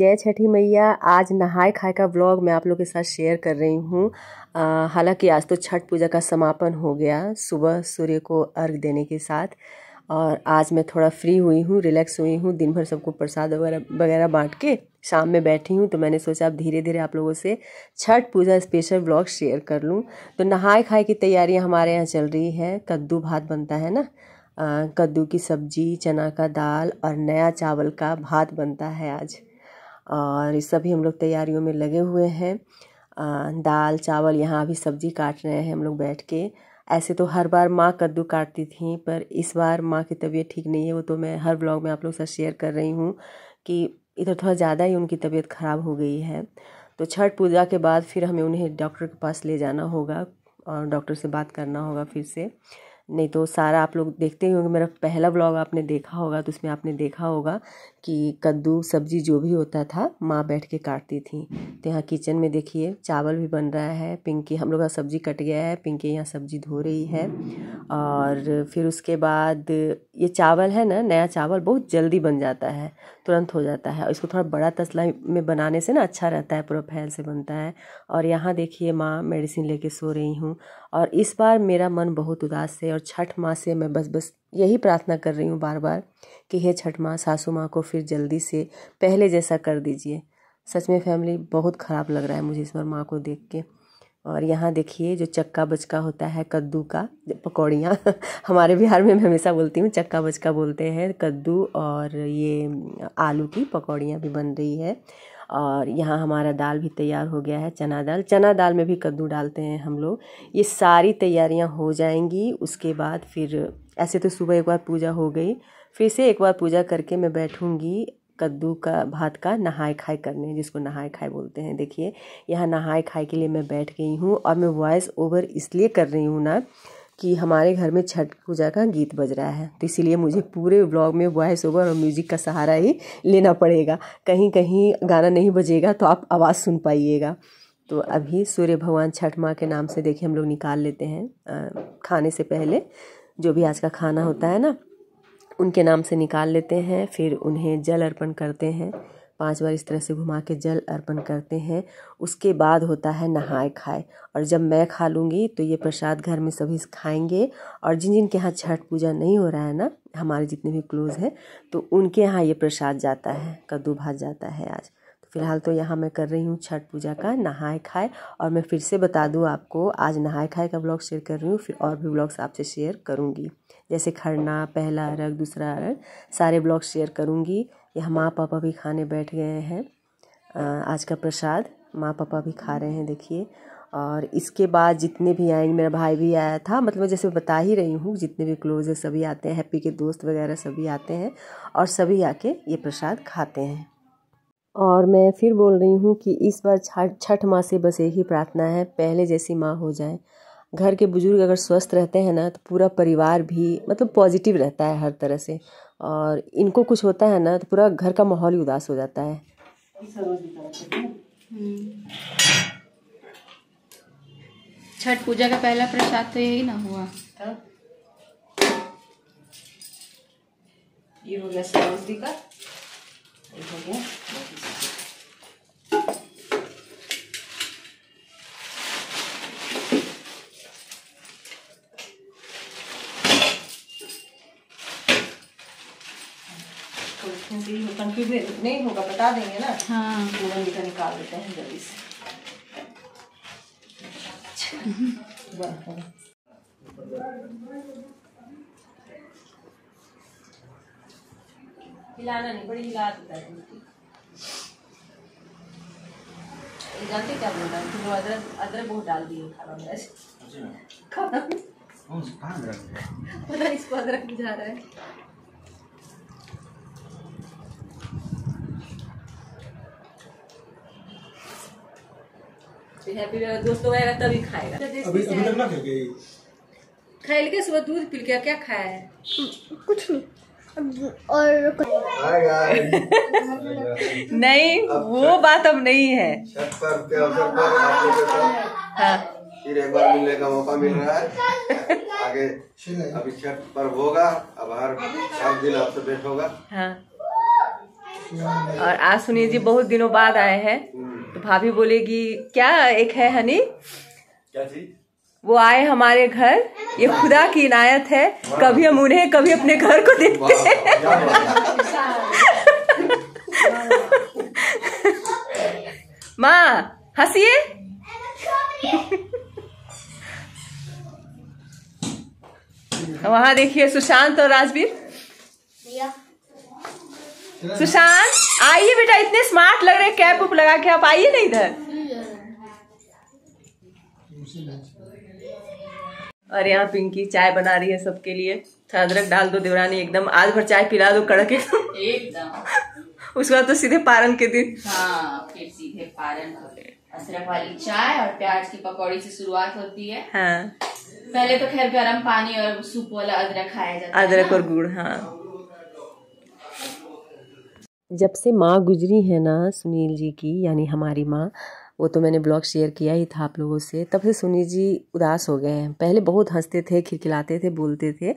जय छठी मैया आज नहाए खाए का व्लॉग मैं आप लोगों के साथ शेयर कर रही हूँ हालांकि आज तो छठ पूजा का समापन हो गया सुबह सूर्य को अर्घ देने के साथ और आज मैं थोड़ा फ्री हुई हूँ रिलैक्स हुई हूँ दिन भर सबको प्रसाद वगैरह वगैरह बांट के शाम में बैठी हूँ तो मैंने सोचा अब धीरे धीरे आप लोगों से Chhath Puja special blog share कर लूँ तो नहाए खाए की तैयारियाँ हमारे यहाँ चल रही है कद्दू भात बनता है ना कद्दू की सब्जी चना का दाल और नया चावल का भात बनता है आज और सभी हम लोग तैयारियों में लगे हुए हैं दाल चावल यहाँ भी सब्जी काट रहे हैं हम लोग बैठ के ऐसे तो हर बार माँ कद्दू काटती थी पर इस बार माँ की तबीयत ठीक नहीं है वो तो मैं हर ब्लॉग में आप लोग से शेयर कर रही हूँ कि इधर थोड़ा ज़्यादा ही उनकी तबीयत ख़राब हो गई है तो छठ पूजा के बाद फिर हमें उन्हें डॉक्टर के पास ले जाना होगा और डॉक्टर से बात करना होगा फिर से नहीं तो सारा आप लोग देखते ही होंगे मेरा पहला व्लॉग आपने देखा होगा तो उसमें आपने देखा होगा कि कद्दू सब्जी जो भी होता था माँ बैठ के काटती थी तो यहाँ किचन में देखिए चावल भी बन रहा है पिंकी हम लोग का सब्जी कट गया है पिंकी यहाँ सब्जी धो रही है और फिर उसके बाद ये चावल है ना नया चावल बहुत जल्दी बन जाता है तुरंत हो जाता है और इसको थोड़ा बड़ा तसला में बनाने से ना अच्छा रहता है पूरा फैल से बनता है और यहाँ देखिए माँ मेडिसिन लेके सो रही हूँ और इस बार मेरा मन बहुत उदास है और छठ माँ से मैं बस बस यही प्रार्थना कर रही हूँ बार बार कि हे छठ माँ सासू माँ को फिर जल्दी से पहले जैसा कर दीजिए सच में फैमिली बहुत ख़राब लग रहा है मुझे इस बार माँ को देख के और यहाँ देखिए जो चक्का बचका होता है कद्दू का पकौड़ियाँ हमारे बिहार में मैं हमेशा बोलती हूँ चक्का बचका बोलते हैं कद्दू और ये आलू की पकौड़ियाँ भी बन रही है और यहाँ हमारा दाल भी तैयार हो गया है चना दाल चना दाल में भी कद्दू डालते हैं हम लोग ये सारी तैयारियाँ हो जाएंगी उसके बाद फिर ऐसे तो सुबह एक बार पूजा हो गई फिर से एक बार पूजा करके मैं बैठूँगी कद्दू का भात का नहाए खाए करने जिसको नहाए खाए बोलते हैं देखिए यहाँ नहाए खाए के लिए मैं बैठ गई हूँ और मैं वॉइस ओवर इसलिए कर रही हूँ ना कि हमारे घर में छठ पूजा का गीत बज रहा है तो इसीलिए मुझे पूरे ब्लॉग में वॉइस ओवर और म्यूज़िक का सहारा ही लेना पड़ेगा कहीं कहीं गाना नहीं बजेगा तो आप आवाज़ सुन पाइएगा तो अभी सूर्य भगवान छठ माँ के नाम से देखिए हम लोग निकाल लेते हैं खाने से पहले जो भी आज का खाना होता है ना उनके नाम से निकाल लेते हैं फिर उन्हें जल अर्पण करते हैं पांच बार इस तरह से घुमा के जल अर्पण करते हैं उसके बाद होता है नहाए खाए और जब मैं खा लूँगी तो ये प्रसाद घर में सभी खाएंगे और जिन जिन के यहाँ छठ पूजा नहीं हो रहा है ना हमारे जितने भी क्लोज हैं तो उनके यहाँ ये प्रसाद जाता है कद्दू भात जाता है आज तो फ़िलहाल तो यहाँ मैं कर रही हूँ छठ पूजा का नहाए खाए और मैं फिर से बता दूँ आपको आज नहाए खाए का ब्लॉग शेयर कर रही हूँ फिर और भी ब्लॉग्स आपसे शेयर करूँगी जैसे खरना पहला अर्घ दूसरा अर्घ सारे ब्लॉग शेयर करूँगी यह माँ पापा भी खाने बैठ गए हैं आज का प्रसाद माँ पापा भी खा रहे हैं देखिए और इसके बाद जितने भी आएंगे मेरा भाई भी आया था मतलब जैसे बता ही रही हूँ जितने भी क्लोज है सभी आते हैं हैप्पी के दोस्त वगैरह सभी आते हैं और सभी आके ये प्रसाद खाते हैं और मैं फिर बोल रही हूँ कि इस बार छठ छठ माँ से बस यही प्रार्थना है पहले जैसी माँ हो जाए घर के बुजुर्ग अगर स्वस्थ रहते हैं ना तो पूरा परिवार भी मतलब पॉजिटिव रहता है हर तरह से और इनको कुछ होता है ना तो पूरा घर का माहौल ही उदास हो जाता है छठ पूजा का पहला प्रसाद तो यही ना हुआ था? ये हो गया सरोजी का हो गया नहीं होगा बता देंगे ना हाँ गोवन तो निकाल देते हैं जल्दी से हिलाना नहीं बड़ी हिला देता है जानते क्या बोल रहा है तो अदरक अदरक बहुत डाल दिए खाना में अच्छा। खाना पता इसको अदरक बुझा रहा है से हैप्पी आएगा तभी खाएगा खेल तो के सुबह दूध पी लिया क्या खाया है कुछ नहीं और नहीं वो बात अब नहीं है हाँ। फिर एक बार मिलने का मौका मिल रहा है आगे अभी छठ पर्व होगा अब हर सात दिन आपसे भेंट होगा हाँ। और आज सुनील जी बहुत दिनों बाद आए हैं हम्म। भाभी बोलेगी क्या एक है हनी क्या जी वो आए हमारे घर ये खुदा की इनायत है कभी हम उन्हें कभी अपने घर को देखते माँ हंसिए वहां देखिए सुशांत और राजवीर भैया सुशांत आइए बेटा इतने स्मार्ट लग रहे कैप उप लगा के आप आइए ना इधर और यहाँ पिंकी चाय बना रही है सबके लिए थोड़ा अदरक डाल दो देवरानी एकदम आज भर चाय पिला दो कड़के एकदम उसके बाद तो सीधे पारन के दिन हाँ फिर सीधे पारन अशरफ वाली चाय और प्याज की पकौड़ी से शुरुआत होती है हाँ पहले तो खैर गर्म पानी और सूप वाला अदरक खाया जाता है अदरक और गुड़ हाँ जब से माँ गुजरी है ना सुनील जी की यानी हमारी माँ वो तो मैंने ब्लॉग शेयर किया ही था आप लोगों से तब से सुनील जी उदास हो गए हैं पहले बहुत हंसते थे खिलखिलाते थे बोलते थे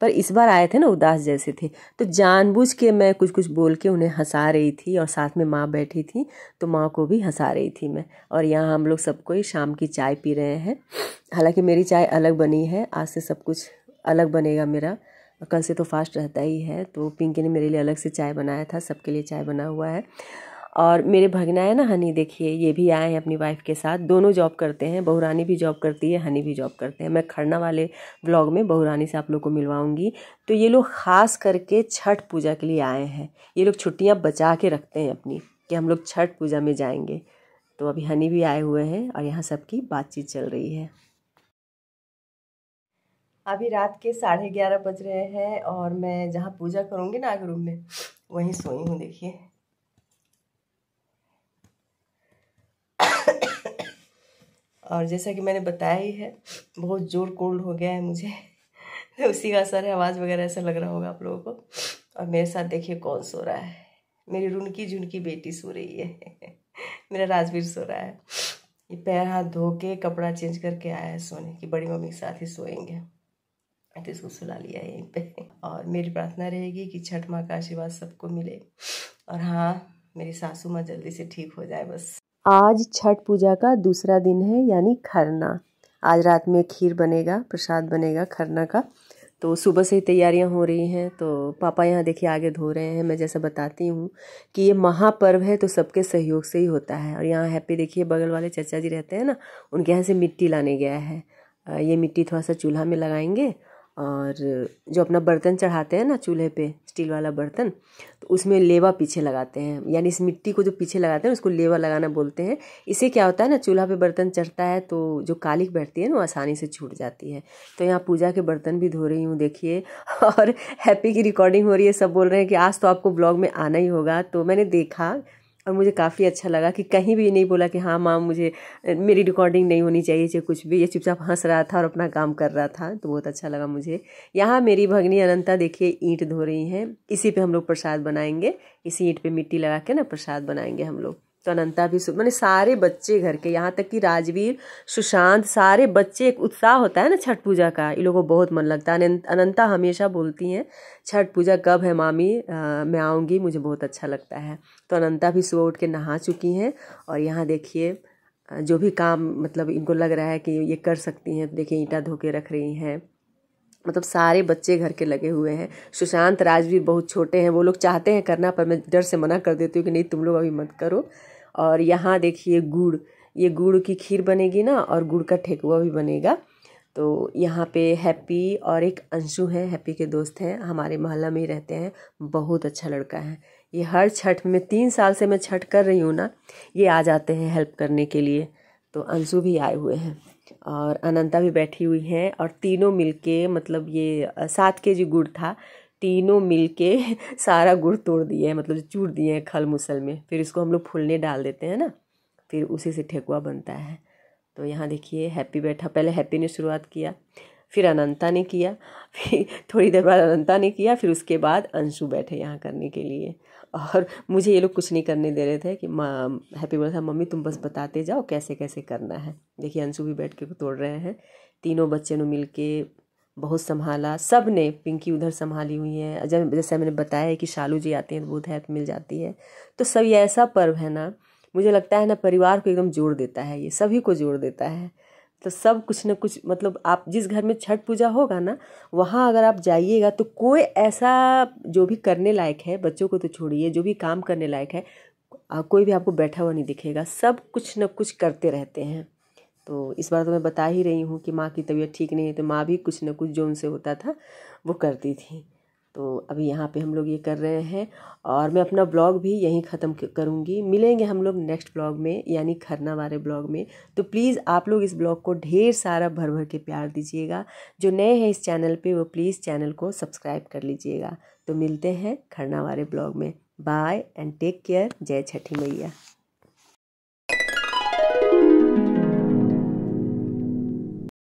पर इस बार आए थे ना उदास जैसे थे तो जानबूझ के मैं कुछ कुछ बोल के उन्हें हंसा रही थी और साथ में माँ बैठी थी तो माँ को भी हंसा रही थी मैं और यहाँ हम लोग सबको ही शाम की चाय पी रहे हैं हालाँकि मेरी चाय अलग बनी है आज से सब कुछ अलग बनेगा मेरा कल से तो फास्ट रहता ही है तो पिंकी ने मेरे लिए अलग से चाय बनाया था सबके लिए चाय बना हुआ है और मेरे भगना है ना हनी देखिए ये भी आए हैं अपनी वाइफ के साथ दोनों जॉब करते हैं बहुरानी भी जॉब करती है हनी भी जॉब करते हैं मैं खरना वाले ब्लॉग में बहुरानी से आप लोग को मिलवाऊंगी तो ये लोग खास करके छठ पूजा के लिए आए हैं ये लोग छुट्टियाँ बचा के रखते हैं अपनी कि हम लोग छठ पूजा में जाएंगे तो अभी हनी भी आए हुए हैं और यहाँ सबकी बातचीत चल रही है अभी रात के साढ़े ग्यारह बज रहे हैं और मैं जहाँ पूजा करूँगी ना रूम में वहीं सोई हूँ देखिए और जैसा कि मैंने बताया ही है बहुत जोर कोल्ड हो गया है मुझे तो उसी का असर है आवाज़ वगैरह ऐसा लग रहा होगा आप लोगों को और मेरे साथ देखिए कौन सो रहा है मेरी रुनकी झुनकी बेटी सो रही है मेरा राजवीर सो रहा है ये पैर हाथ धो के कपड़ा चेंज करके आया है सोने की बड़ी मम्मी के साथ ही सोएंगे तो इसको सुला लिया यहीं पे और मेरी प्रार्थना रहेगी कि छठ माँ का आशीर्वाद सबको मिले और हाँ मेरी सासू माँ जल्दी से ठीक हो जाए बस आज छठ पूजा का दूसरा दिन है यानी खरना आज रात में खीर बनेगा प्रसाद बनेगा खरना का तो सुबह से ही तैयारियां हो रही हैं तो पापा यहाँ देखिए आगे धो रहे हैं मैं जैसा बताती हूँ कि ये महापर्व है तो सबके सहयोग से ही होता है और यहाँ हैप्पी देखिए बगल वाले चचा जी रहते हैं ना उनके यहाँ से मिट्टी लाने गया है ये मिट्टी थोड़ा सा चूल्हा में लगाएंगे और जो अपना बर्तन चढ़ाते हैं ना चूल्हे पे स्टील वाला बर्तन तो उसमें लेवा पीछे लगाते हैं यानी इस मिट्टी को जो पीछे लगाते हैं उसको लेवा लगाना बोलते हैं इससे क्या होता है ना चूल्हा पे बर्तन चढ़ता है तो जो कालिक बैठती है ना वो आसानी से छूट जाती है तो यहाँ पूजा के बर्तन भी धो रही हूँ देखिए और हैप्पी की रिकॉर्डिंग हो रही है सब बोल रहे हैं कि आज तो आपको ब्लॉग में आना ही होगा तो मैंने देखा और मुझे काफ़ी अच्छा लगा कि कहीं भी नहीं बोला कि हाँ माम मुझे मेरी रिकॉर्डिंग नहीं होनी चाहिए चाहे कुछ भी ये चुपचाप हंस रहा था और अपना काम कर रहा था तो बहुत अच्छा लगा मुझे यहाँ मेरी भगनी अनंता देखिए ईंट धो रही हैं इसी पे हम लोग प्रसाद बनाएंगे इसी ईंट पे मिट्टी लगा के ना प्रसाद बनाएंगे हम लोग तो अनंता भी मैंने सारे बच्चे घर के यहाँ तक कि राजवीर सुशांत सारे बच्चे एक उत्साह होता है ना छठ पूजा का इन लोगों को बहुत मन लगता है अनंता हमेशा बोलती हैं छठ पूजा कब है मामी आ, मैं आऊँगी मुझे बहुत अच्छा लगता है तो अनंता भी सुबह उठ के नहा चुकी हैं और यहाँ देखिए जो भी काम मतलब इनको लग रहा है कि ये कर सकती हैं तो देखिए ईंटा धो के रख रही हैं मतलब सारे बच्चे घर के लगे हुए हैं सुशांत राजवीर बहुत छोटे हैं वो लोग चाहते हैं करना पर मैं डर से मना कर देती हूँ कि नहीं तुम लोग अभी मत करो और यहाँ देखिए गुड़ ये गुड़ की खीर बनेगी ना और गुड़ का ठेकुआ भी बनेगा तो यहाँ पे हैप्पी और एक अंशु है हैप्पी के दोस्त हैं हमारे मोहल्ला में ही रहते हैं बहुत अच्छा लड़का है ये हर छठ में तीन साल से मैं छठ कर रही हूँ ना ये आ जाते हैं हेल्प करने के लिए तो अंशु भी आए हुए हैं और अनंता भी बैठी हुई हैं और तीनों मिलके मतलब ये सात के जी गुड़ था तीनों मिलके सारा गुड़ तोड़ दिए हैं मतलब चूर दिए हैं खल मुसल में फिर इसको हम लोग फूलने डाल देते हैं ना फिर उसी से ठेकुआ बनता है तो यहाँ देखिए हैप्पी बैठा पहले हैप्पी ने शुरुआत किया फिर अनंता ने किया फिर थोड़ी देर बाद अनंता ने किया फिर उसके बाद अंशु बैठे यहाँ करने के लिए और मुझे ये लोग कुछ नहीं करने दे रहे थे कि माँ हैप्पी बर्थडे मम्मी तुम बस बताते जाओ कैसे कैसे करना है देखिए अंशु भी बैठ के तोड़ रहे हैं तीनों बच्चे ने मिल के बहुत संभाला सब ने पिंकी उधर संभाली हुई है जब जैसे मैंने बताया है कि शालू जी आते हैं तो बहुत हेल्प मिल जाती है तो सब ये ऐसा पर्व है ना मुझे लगता है ना परिवार को एकदम जोड़ देता है ये सभी को जोड़ देता है तो सब कुछ ना कुछ मतलब आप जिस घर में छठ पूजा होगा ना वहाँ अगर आप जाइएगा तो कोई ऐसा जो भी करने लायक है बच्चों को तो छोड़िए जो भी काम करने लायक है कोई भी आपको बैठा हुआ नहीं दिखेगा सब कुछ ना कुछ करते रहते हैं तो इस बार तो मैं बता ही रही हूँ कि माँ की तबीयत ठीक नहीं है तो माँ भी कुछ ना कुछ जो उनसे होता था वो करती थी तो अभी यहाँ पे हम लोग ये कर रहे हैं और मैं अपना ब्लॉग भी यहीं ख़त्म करूँगी मिलेंगे हम लोग नेक्स्ट ब्लॉग में यानी खरना वाले ब्लॉग में तो प्लीज़ आप लोग इस ब्लॉग को ढेर सारा भर भर के प्यार दीजिएगा जो नए हैं इस चैनल पे वो प्लीज़ चैनल को सब्सक्राइब कर लीजिएगा तो मिलते हैं खरना वाले ब्लॉग में बाय एंड टेक केयर जय छठी मैया